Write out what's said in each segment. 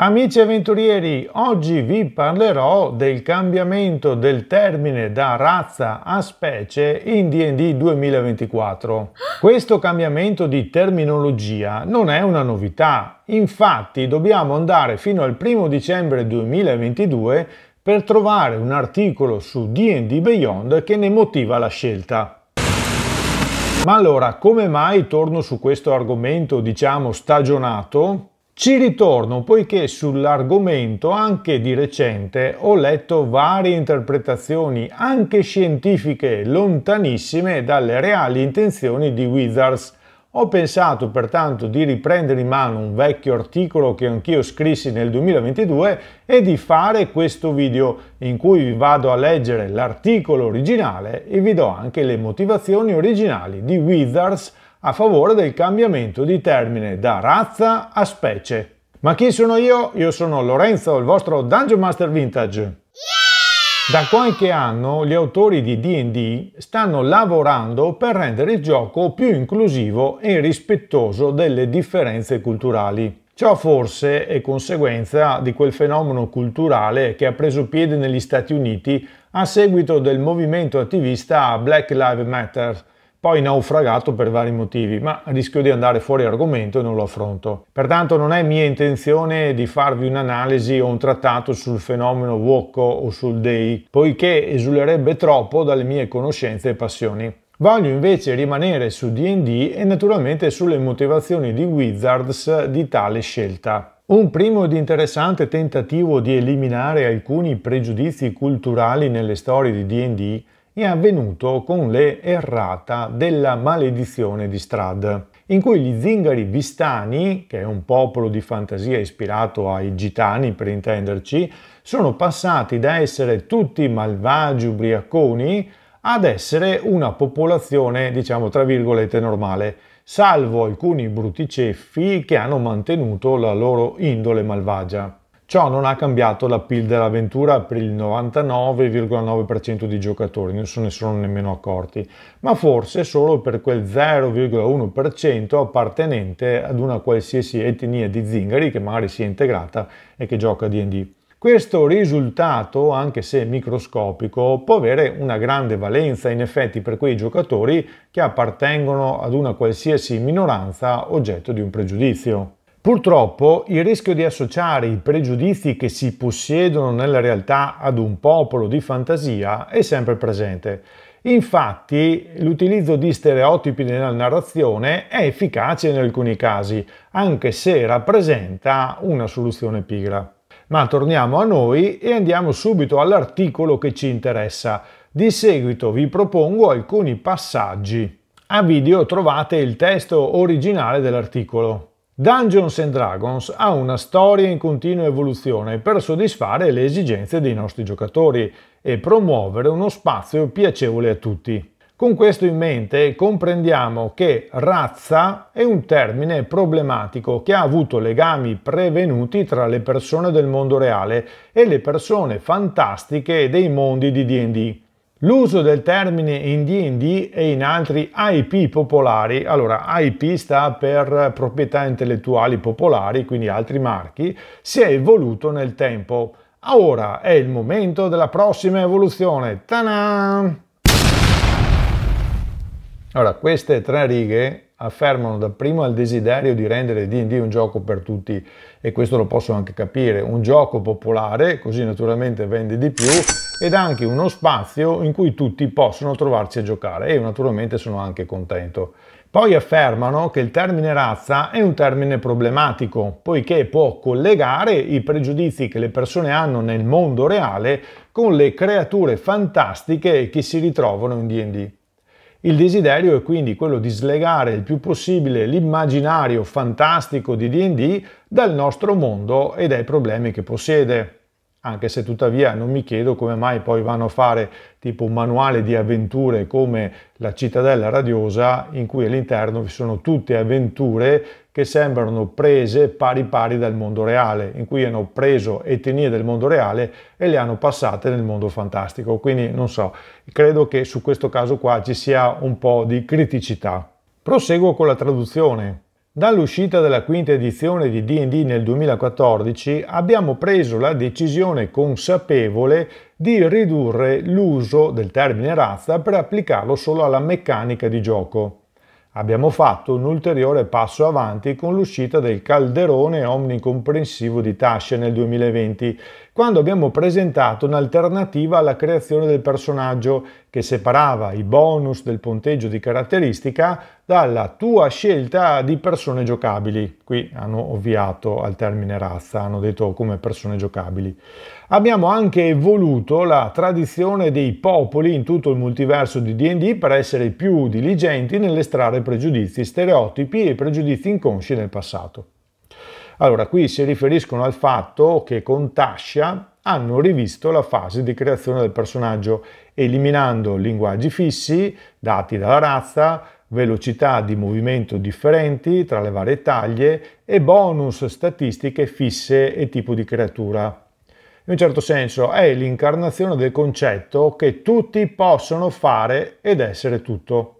Amici avventurieri, oggi vi parlerò del cambiamento del termine da razza a specie in D&D 2024. Questo cambiamento di terminologia non è una novità, infatti dobbiamo andare fino al 1 dicembre 2022 per trovare un articolo su D&D Beyond che ne motiva la scelta. Ma allora, come mai torno su questo argomento, diciamo, stagionato? Ci ritorno poiché sull'argomento anche di recente ho letto varie interpretazioni, anche scientifiche, lontanissime dalle reali intenzioni di Wizards. Ho pensato pertanto di riprendere in mano un vecchio articolo che anch'io scrissi nel 2022 e di fare questo video in cui vi vado a leggere l'articolo originale e vi do anche le motivazioni originali di Wizards a favore del cambiamento di termine da razza a specie. Ma chi sono io? Io sono Lorenzo, il vostro Dungeon Master Vintage. Da qualche anno gli autori di DD stanno lavorando per rendere il gioco più inclusivo e rispettoso delle differenze culturali. Ciò forse è conseguenza di quel fenomeno culturale che ha preso piede negli Stati Uniti a seguito del movimento attivista Black Lives Matter, poi naufragato per vari motivi, ma rischio di andare fuori argomento e non lo affronto. Pertanto non è mia intenzione di farvi un'analisi o un trattato sul fenomeno Wocco o sul Dei, poiché esulerebbe troppo dalle mie conoscenze e passioni. Voglio invece rimanere su D&D e naturalmente sulle motivazioni di Wizards di tale scelta. Un primo ed interessante tentativo di eliminare alcuni pregiudizi culturali nelle storie di D&D è avvenuto con le errata della maledizione di Strad, in cui gli zingari vistani, che è un popolo di fantasia ispirato ai gitani per intenderci, sono passati da essere tutti malvagi ubriaconi ad essere una popolazione, diciamo tra virgolette, normale, salvo alcuni brutti ceffi che hanno mantenuto la loro indole malvagia. Ciò non ha cambiato l'appeal dell'avventura per il 99,9% dei giocatori, non se ne sono nemmeno accorti, ma forse solo per quel 0,1% appartenente ad una qualsiasi etnia di zingari che magari si è integrata e che gioca D&D. Questo risultato, anche se microscopico, può avere una grande valenza in effetti per quei giocatori che appartengono ad una qualsiasi minoranza oggetto di un pregiudizio. Purtroppo il rischio di associare i pregiudizi che si possiedono nella realtà ad un popolo di fantasia è sempre presente. Infatti l'utilizzo di stereotipi nella narrazione è efficace in alcuni casi, anche se rappresenta una soluzione pigra. Ma torniamo a noi e andiamo subito all'articolo che ci interessa. Di seguito vi propongo alcuni passaggi. A video trovate il testo originale dell'articolo. Dungeons and Dragons ha una storia in continua evoluzione per soddisfare le esigenze dei nostri giocatori e promuovere uno spazio piacevole a tutti. Con questo in mente comprendiamo che razza è un termine problematico che ha avuto legami prevenuti tra le persone del mondo reale e le persone fantastiche dei mondi di D&D L'uso del termine in D&D e in altri IP popolari, allora IP sta per proprietà intellettuali popolari, quindi altri marchi, si è evoluto nel tempo. Ora è il momento della prossima evoluzione. Ta-da! Allora, queste tre righe affermano dapprima il desiderio di rendere D&D un gioco per tutti e questo lo posso anche capire, un gioco popolare, così naturalmente vende di più ed anche uno spazio in cui tutti possono trovarci a giocare e io naturalmente sono anche contento. Poi affermano che il termine razza è un termine problematico, poiché può collegare i pregiudizi che le persone hanno nel mondo reale con le creature fantastiche che si ritrovano in D&D. Il desiderio è quindi quello di slegare il più possibile l'immaginario fantastico di DD dal nostro mondo e dai problemi che possiede. Anche se tuttavia non mi chiedo come mai poi vanno a fare tipo un manuale di avventure come La cittadella radiosa, in cui all'interno vi sono tutte avventure che sembrano prese pari pari dal mondo reale, in cui hanno preso etnie del mondo reale e le hanno passate nel mondo fantastico. Quindi non so, credo che su questo caso qua ci sia un po' di criticità. Proseguo con la traduzione. Dall'uscita della quinta edizione di DD nel 2014 abbiamo preso la decisione consapevole di ridurre l'uso del termine razza per applicarlo solo alla meccanica di gioco abbiamo fatto un ulteriore passo avanti con l'uscita del calderone omnicomprensivo di Tasce nel 2020 quando abbiamo presentato un'alternativa alla creazione del personaggio che separava i bonus del punteggio di caratteristica dalla tua scelta di persone giocabili. Qui hanno ovviato al termine razza, hanno detto come persone giocabili. Abbiamo anche evoluto la tradizione dei popoli in tutto il multiverso di D&D per essere più diligenti nell'estrarre pregiudizi, stereotipi e pregiudizi inconsci nel passato. Allora, qui si riferiscono al fatto che con Tascia hanno rivisto la fase di creazione del personaggio, eliminando linguaggi fissi, dati dalla razza, velocità di movimento differenti tra le varie taglie e bonus statistiche fisse e tipo di creatura. In un certo senso è l'incarnazione del concetto che tutti possono fare ed essere tutto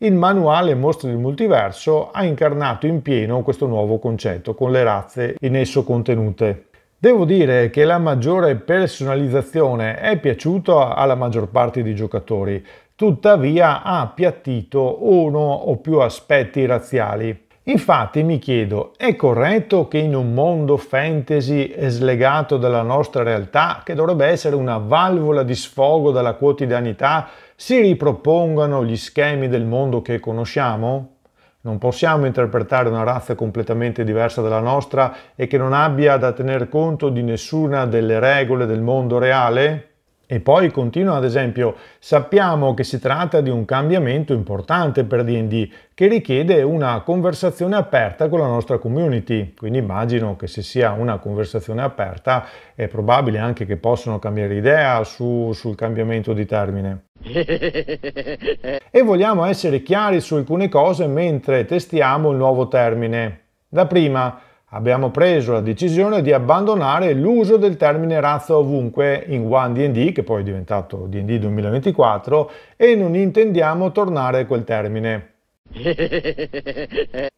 il manuale Mostre del Multiverso ha incarnato in pieno questo nuovo concetto con le razze in esso contenute. Devo dire che la maggiore personalizzazione è piaciuta alla maggior parte dei giocatori, tuttavia ha appiattito uno o più aspetti razziali. Infatti mi chiedo, è corretto che in un mondo fantasy slegato dalla nostra realtà, che dovrebbe essere una valvola di sfogo dalla quotidianità, si ripropongano gli schemi del mondo che conosciamo? Non possiamo interpretare una razza completamente diversa dalla nostra e che non abbia da tener conto di nessuna delle regole del mondo reale? E poi continua ad esempio, sappiamo che si tratta di un cambiamento importante per D&D che richiede una conversazione aperta con la nostra community, quindi immagino che se sia una conversazione aperta è probabile anche che possano cambiare idea su, sul cambiamento di termine. e vogliamo essere chiari su alcune cose mentre testiamo il nuovo termine. La prima, abbiamo preso la decisione di abbandonare l'uso del termine razza ovunque in One D&D, che poi è diventato D&D 2024, e non intendiamo tornare a quel termine.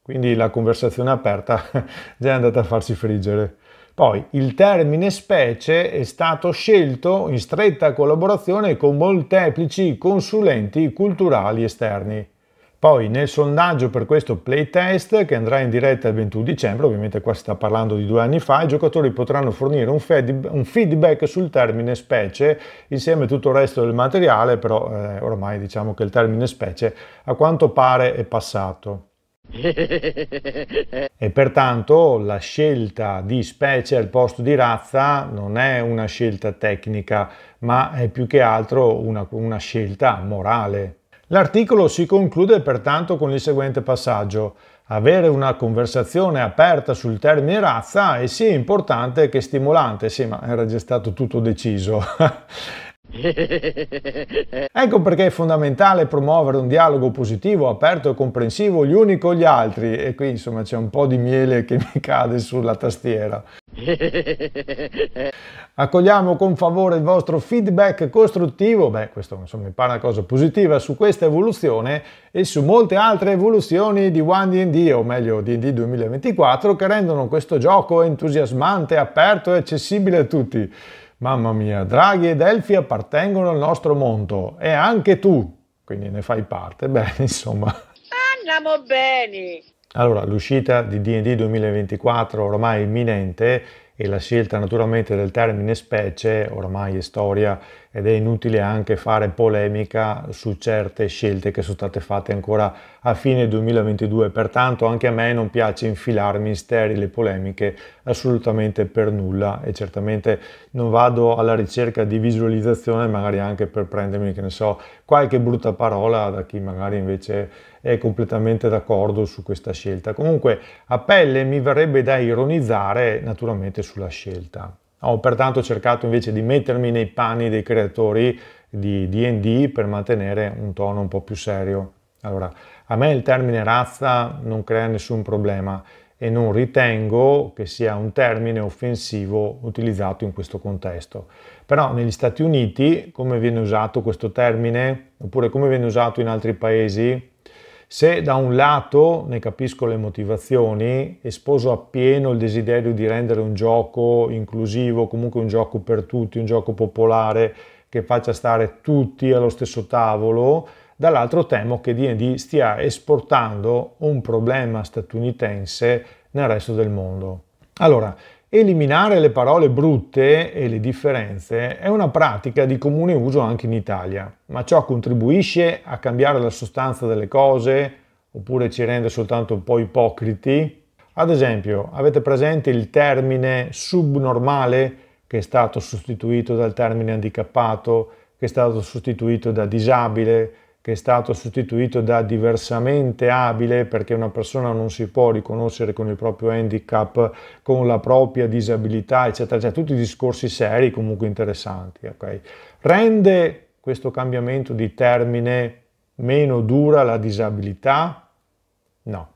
Quindi la conversazione aperta già è andata a farsi friggere. Poi il termine specie è stato scelto in stretta collaborazione con molteplici consulenti culturali esterni. Poi nel sondaggio per questo playtest che andrà in diretta il 21 dicembre, ovviamente qua si sta parlando di due anni fa, i giocatori potranno fornire un, fed- un feedback sul termine specie insieme a tutto il resto del materiale, però eh, ormai diciamo che il termine specie a quanto pare è passato. e pertanto la scelta di specie al posto di razza non è una scelta tecnica, ma è più che altro una, una scelta morale. L'articolo si conclude pertanto con il seguente passaggio. Avere una conversazione aperta sul termine razza è sia importante che stimolante. Sì, ma era già stato tutto deciso. ecco perché è fondamentale promuovere un dialogo positivo, aperto e comprensivo gli uni con gli altri e qui insomma c'è un po' di miele che mi cade sulla tastiera. Accogliamo con favore il vostro feedback costruttivo, beh questo insomma mi pare una cosa positiva, su questa evoluzione e su molte altre evoluzioni di One D&D, o meglio D&D 2024, che rendono questo gioco entusiasmante, aperto e accessibile a tutti. Mamma mia, draghi ed elfi appartengono al nostro mondo, e anche tu, quindi ne fai parte, bene insomma... Andiamo bene! Allora, l'uscita di D&D 2024 ormai è imminente e la scelta naturalmente del termine specie ormai è storia ed è inutile anche fare polemica su certe scelte che sono state fatte ancora a fine 2022, pertanto anche a me non piace infilarmi in sterili polemiche assolutamente per nulla e certamente non vado alla ricerca di visualizzazione magari anche per prendermi, che ne so, qualche brutta parola da chi magari invece è completamente d'accordo su questa scelta. Comunque a pelle mi verrebbe da ironizzare naturalmente sulla scelta. Ho pertanto cercato invece di mettermi nei panni dei creatori di DD per mantenere un tono un po' più serio. Allora, a me il termine razza non crea nessun problema e non ritengo che sia un termine offensivo utilizzato in questo contesto. Però negli Stati Uniti come viene usato questo termine, oppure come viene usato in altri paesi, se da un lato ne capisco le motivazioni e sposo appieno il desiderio di rendere un gioco inclusivo, comunque un gioco per tutti, un gioco popolare che faccia stare tutti allo stesso tavolo, dall'altro temo che D&D stia esportando un problema statunitense nel resto del mondo. Allora, Eliminare le parole brutte e le differenze è una pratica di comune uso anche in Italia, ma ciò contribuisce a cambiare la sostanza delle cose oppure ci rende soltanto un po' ipocriti? Ad esempio, avete presente il termine subnormale che è stato sostituito dal termine handicappato, che è stato sostituito da disabile, che è stato sostituito da diversamente abile perché una persona non si può riconoscere con il proprio handicap, con la propria disabilità, eccetera, cioè tutti discorsi seri comunque interessanti. Okay? Rende questo cambiamento di termine meno dura la disabilità? No.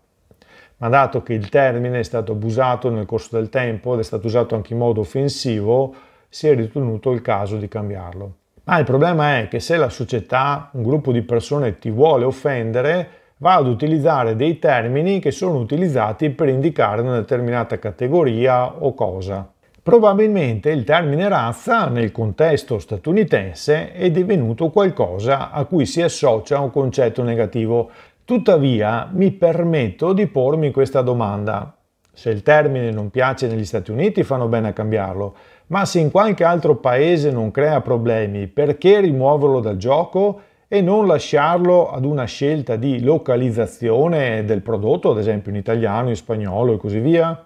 Ma dato che il termine è stato abusato nel corso del tempo ed è stato usato anche in modo offensivo, si è ritenuto il caso di cambiarlo. Ma il problema è che se la società, un gruppo di persone ti vuole offendere, va ad utilizzare dei termini che sono utilizzati per indicare una determinata categoria o cosa. Probabilmente il termine razza nel contesto statunitense è divenuto qualcosa a cui si associa un concetto negativo. Tuttavia mi permetto di pormi questa domanda. Se il termine non piace negli Stati Uniti fanno bene a cambiarlo, ma se in qualche altro paese non crea problemi, perché rimuoverlo dal gioco e non lasciarlo ad una scelta di localizzazione del prodotto, ad esempio in italiano, in spagnolo e così via?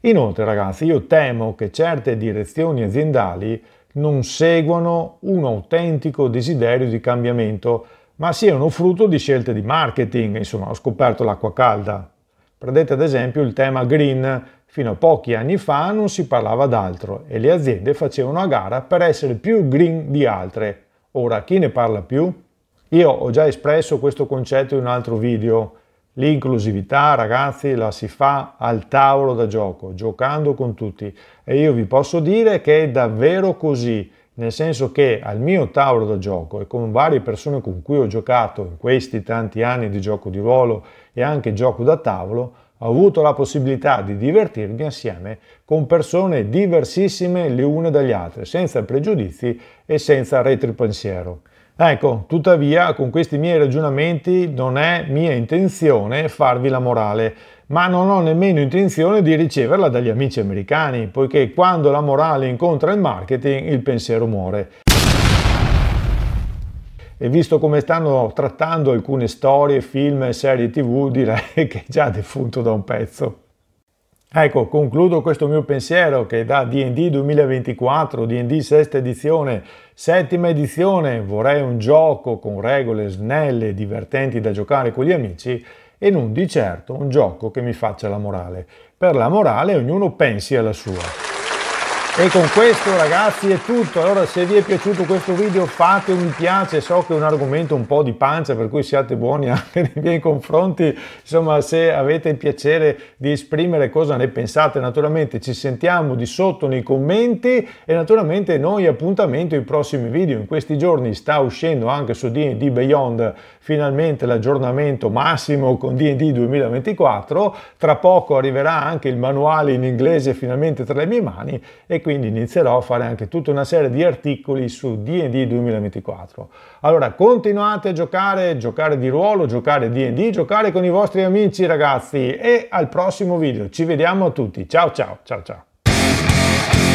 Inoltre ragazzi, io temo che certe direzioni aziendali non seguano un autentico desiderio di cambiamento, ma siano frutto di scelte di marketing, insomma ho scoperto l'acqua calda, Prendete ad esempio il tema green, fino a pochi anni fa non si parlava d'altro e le aziende facevano a gara per essere più green di altre. Ora chi ne parla più? Io ho già espresso questo concetto in un altro video. L'inclusività, ragazzi, la si fa al tavolo da gioco, giocando con tutti. E io vi posso dire che è davvero così nel senso che al mio tavolo da gioco e con varie persone con cui ho giocato in questi tanti anni di gioco di ruolo e anche gioco da tavolo, ho avuto la possibilità di divertirmi assieme con persone diversissime le une dagli altre, senza pregiudizi e senza retripensiero. Ecco, tuttavia, con questi miei ragionamenti non è mia intenzione farvi la morale, ma non ho nemmeno intenzione di riceverla dagli amici americani, poiché quando la morale incontra il marketing il pensiero muore. E visto come stanno trattando alcune storie, film e serie tv, direi che è già defunto da un pezzo. Ecco, concludo questo mio pensiero che da DD 2024, DD sesta edizione, settima edizione, vorrei un gioco con regole snelle e divertenti da giocare con gli amici e non di certo un gioco che mi faccia la morale. Per la morale ognuno pensi alla sua. E con questo ragazzi è tutto, allora se vi è piaciuto questo video fate un piace, so che è un argomento un po' di pancia per cui siate buoni anche nei miei confronti, insomma se avete il piacere di esprimere cosa ne pensate naturalmente ci sentiamo di sotto nei commenti e naturalmente noi appuntamento ai prossimi video, in questi giorni sta uscendo anche su D&D Beyond finalmente l'aggiornamento massimo con D&D 2024, tra poco arriverà anche il manuale in inglese finalmente tra le mie mani e quindi inizierò a fare anche tutta una serie di articoli su D&D 2024. Allora continuate a giocare, giocare di ruolo, giocare D&D, giocare con i vostri amici ragazzi e al prossimo video. Ci vediamo a tutti. Ciao ciao ciao ciao.